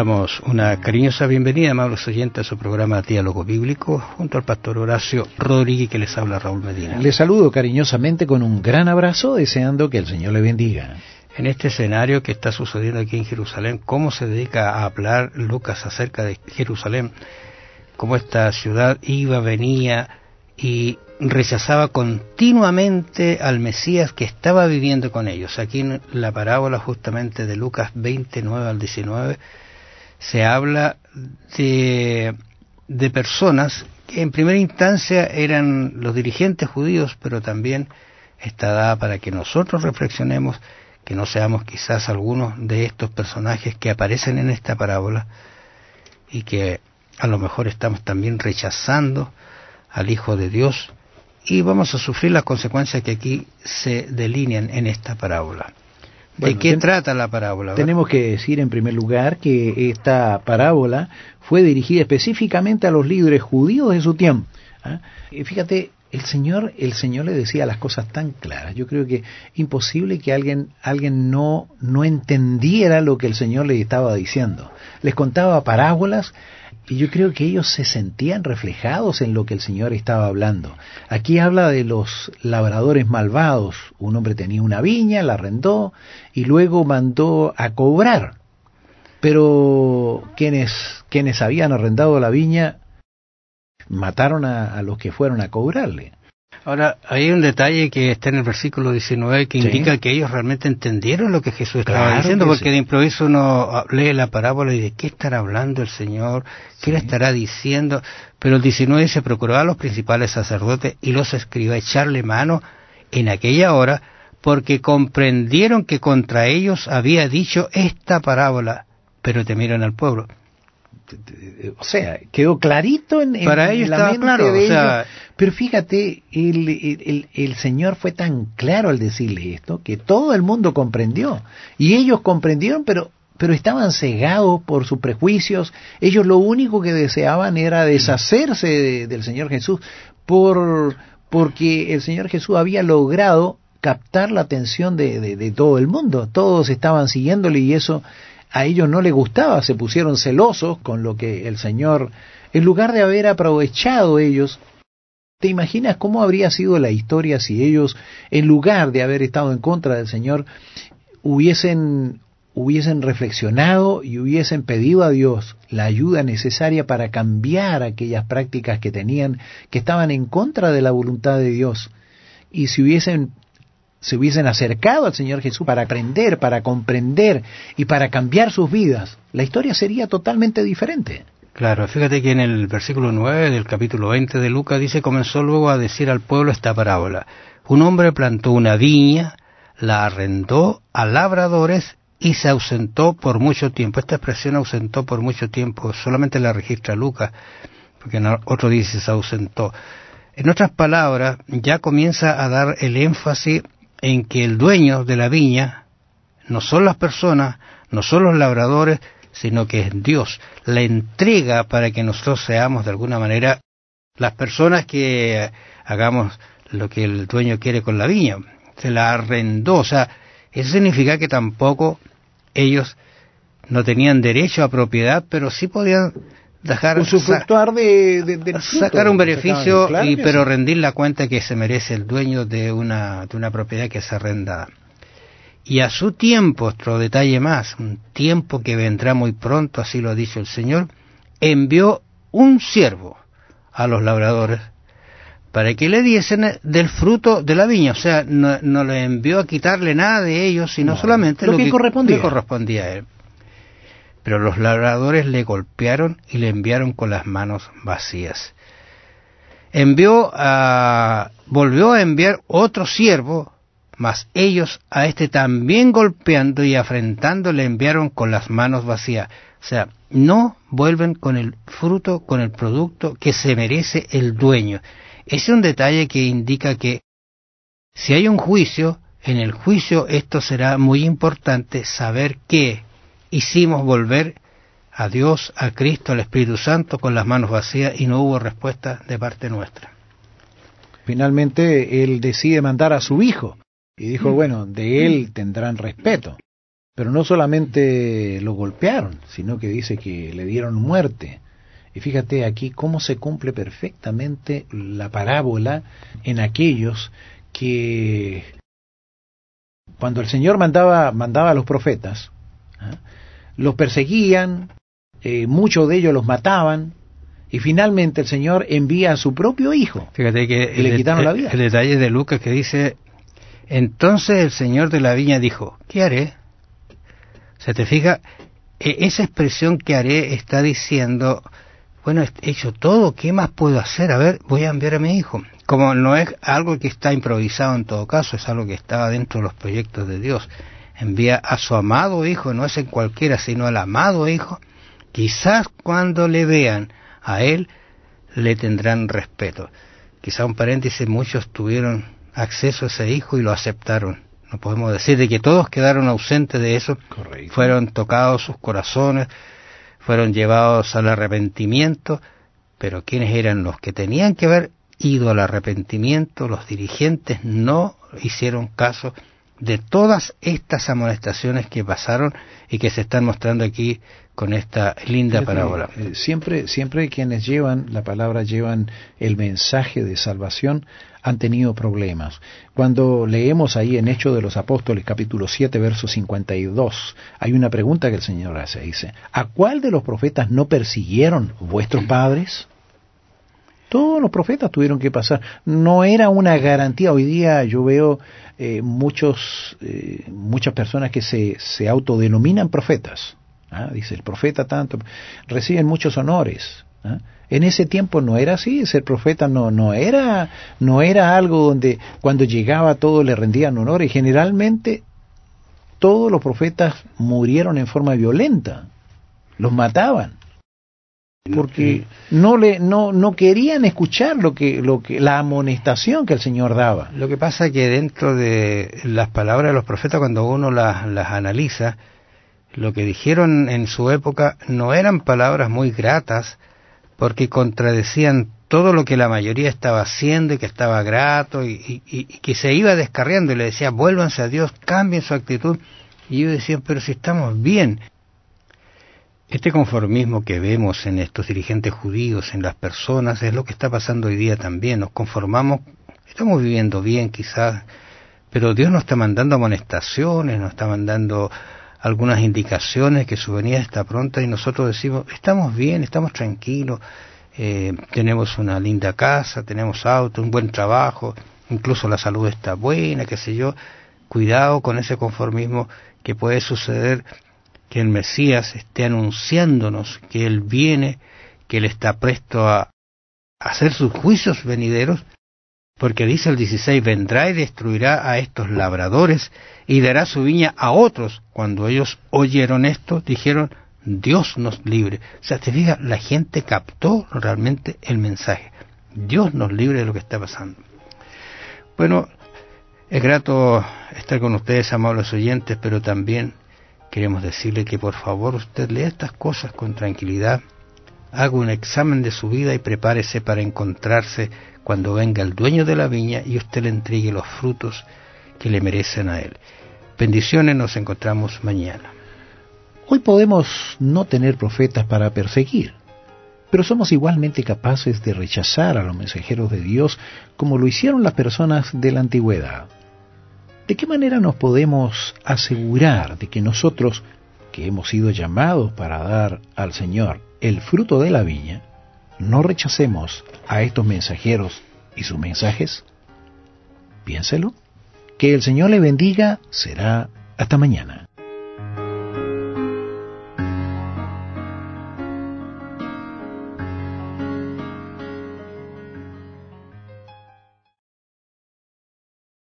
damos una cariñosa bienvenida, amables oyentes, a su programa Diálogo Bíblico, junto al pastor Horacio Rodríguez, que les habla Raúl Medina. Les saludo cariñosamente con un gran abrazo, deseando que el Señor le bendiga. En este escenario que está sucediendo aquí en Jerusalén, ¿cómo se dedica a hablar Lucas acerca de Jerusalén? Cómo esta ciudad iba, venía y rechazaba continuamente al Mesías que estaba viviendo con ellos. Aquí en la parábola justamente de Lucas 29 al 19 se habla de, de personas que en primera instancia eran los dirigentes judíos, pero también está dada para que nosotros reflexionemos, que no seamos quizás algunos de estos personajes que aparecen en esta parábola y que a lo mejor estamos también rechazando al Hijo de Dios y vamos a sufrir las consecuencias que aquí se delinean en esta parábola. ¿De qué trata la parábola? Tenemos que decir en primer lugar que esta parábola fue dirigida específicamente a los líderes judíos de su tiempo. ¿ah? Y fíjate, el Señor, el Señor le decía las cosas tan claras. Yo creo que imposible que alguien, alguien no, no entendiera lo que el Señor le estaba diciendo. Les contaba parábolas y yo creo que ellos se sentían reflejados en lo que el Señor estaba hablando. Aquí habla de los labradores malvados. Un hombre tenía una viña, la arrendó y luego mandó a cobrar. Pero quienes, quienes habían arrendado la viña mataron a los que fueron a cobrarle. Ahora, hay un detalle que está en el versículo 19 que indica que ellos realmente entendieron lo que Jesús estaba diciendo, porque de improviso uno lee la parábola y de qué estará hablando el Señor, qué le estará diciendo. Pero el 19 se procuró a los principales sacerdotes y los a echarle mano en aquella hora, porque comprendieron que contra ellos había dicho esta parábola, pero temieron al pueblo. Eh, o sea, quedó clarito en, Para la de Pero fíjate, el, el, el, Señor fue tan claro al decirle esto que todo el mundo comprendió. Y ellos comprendieron, pero, pero estaban cegados por sus prejuicios. Ellos lo único que deseaban era deshacerse del Señor Jesús por, porque el Señor Jesús había logrado captar la atención de, de todo el mundo. Todos estaban siguiéndole y eso a ellos no les gustaba, se pusieron celosos con lo que el Señor, en lugar de haber aprovechado ellos, ¿te imaginas cómo habría sido la historia si ellos, en lugar de haber estado en contra del Señor, hubiesen, hubiesen reflexionado y hubiesen pedido a Dios la ayuda necesaria para cambiar aquellas prácticas que tenían, que estaban en contra de la voluntad de Dios? Y si hubiesen se hubiesen acercado al Señor Jesús para aprender, para comprender y para cambiar sus vidas, la historia sería totalmente diferente. Claro, fíjate que en el versículo 9 del capítulo 20 de Lucas dice, comenzó luego a decir al pueblo esta parábola. Un hombre plantó una viña, la arrendó a labradores y se ausentó por mucho tiempo. Esta expresión ausentó por mucho tiempo, solamente la registra Lucas, porque en otro dice se ausentó. En otras palabras, ya comienza a dar el énfasis en que el dueño de la viña no son las personas, no son los labradores, sino que es Dios. La entrega para que nosotros seamos de alguna manera las personas que hagamos lo que el dueño quiere con la viña. Se la arrendó, o sea, eso significa que tampoco ellos no tenían derecho a propiedad, pero sí podían de, sacar un beneficio y pero rendir la cuenta que se merece el dueño de una de una propiedad que se arrenda y a su tiempo otro detalle más un tiempo que vendrá muy pronto así lo ha dicho el señor envió un siervo a los labradores para que le diesen del fruto de la viña, o sea, no, no le envió a quitarle nada de ellos, sino solamente lo, que, correspondía a él pero los labradores le golpearon y le enviaron con las manos vacías. Envió a, volvió a enviar otro siervo, mas ellos a este también golpeando y afrentando le enviaron con las manos vacías. O sea, no vuelven con el fruto, con el producto que se merece el dueño. Es un detalle que indica que si hay un juicio, en el juicio esto será muy importante saber qué. Hicimos volver a Dios, a Cristo, al Espíritu Santo con las manos vacías y no hubo respuesta de parte nuestra. Finalmente, él decide mandar a su hijo y dijo, mm. bueno, de él tendrán respeto. Pero no solamente lo golpearon, sino que dice que le dieron muerte. Y fíjate aquí cómo se cumple perfectamente la parábola en aquellos que cuando el Señor mandaba, mandaba a los profetas, ¿ah? los perseguían, eh, muchos de ellos los mataban, y finalmente el Señor envía a su propio hijo. Fíjate que y le quitaron la vida. El, detalle de Lucas que dice, entonces el Señor de la viña dijo, ¿qué haré? Se te fija, e-, esa expresión que haré está diciendo, bueno, he hecho todo, ¿qué más puedo hacer? A ver, voy a enviar a mi hijo. Como no es algo que está improvisado en todo caso, es algo que estaba dentro de los proyectos de Dios envía a su amado Hijo, no es en cualquiera, sino al amado Hijo, quizás cuando le vean a Él le tendrán respeto. Quizás un paréntesis, muchos tuvieron acceso a ese Hijo y lo aceptaron. No podemos decir de que todos quedaron ausentes de eso, fueron tocados sus corazones, fueron llevados al arrepentimiento, pero quienes eran los que tenían que haber ido al arrepentimiento, los dirigentes no hicieron caso de todas estas amonestaciones que pasaron y que se están mostrando aquí con esta linda parábola. Eh, siempre, siempre quienes llevan la palabra, llevan el mensaje de salvación, han tenido problemas. Cuando leemos ahí en Hechos de los Apóstoles, capítulo 7, verso 52, hay una pregunta que el Señor hace, dice, ¿a cuál de los profetas no persiguieron vuestros padres? Todos los profetas tuvieron que pasar. No era una garantía. Hoy día yo veo eh, muchos, eh, muchas personas que se, se autodenominan profetas. ¿ah? Dice el profeta tanto. Reciben muchos honores. ¿ah? En ese tiempo no era así, ser profeta no, no, era, no era algo donde cuando llegaba todo le rendían honores. Generalmente todos los profetas murieron en forma violenta, los mataban porque no le no no querían escuchar lo que lo que la amonestación que el Señor daba. Lo que pasa es que dentro de las palabras de los profetas cuando uno las, las analiza, lo que dijeron en su época no eran palabras muy gratas porque contradecían todo lo que la mayoría estaba haciendo y que estaba grato y, y, que se iba descarriando y le decía vuélvanse a Dios, cambien su actitud. Y ellos decían, pero si estamos bien, este conformismo que vemos en estos dirigentes judíos, en las personas, es lo que está pasando hoy día también. Nos conformamos, estamos viviendo bien quizás, pero Dios nos está mandando amonestaciones, nos está mandando algunas indicaciones que su venida está pronta y nosotros decimos, estamos bien, estamos tranquilos, eh, tenemos una linda casa, tenemos auto, un buen trabajo, incluso la salud está buena, qué sé yo. Cuidado con ese conformismo que puede suceder que el Mesías esté anunciándonos que Él viene, que Él está presto a hacer sus juicios venideros, porque dice el 16, vendrá y destruirá a estos labradores y dará su viña a otros. Cuando ellos oyeron esto, dijeron, Dios nos libre. O sea, te la gente captó realmente el mensaje. Dios nos libre de lo que está pasando. Bueno, es grato estar con ustedes, amables oyentes, pero también queremos decirle que por favor usted lea estas cosas con tranquilidad, haga un examen de su vida y prepárese para encontrarse cuando venga el dueño de la viña y usted le entregue los frutos que le merecen a él. Bendiciones, nos encontramos mañana. Hoy podemos no tener profetas para perseguir, pero somos igualmente capaces de rechazar a los mensajeros de Dios como lo hicieron las personas de la antigüedad. ¿De qué manera nos podemos asegurar de que nosotros, que hemos sido llamados para dar al Señor el fruto de la viña, no rechacemos a estos mensajeros y sus mensajes? Piénselo. Que el Señor le bendiga será hasta mañana.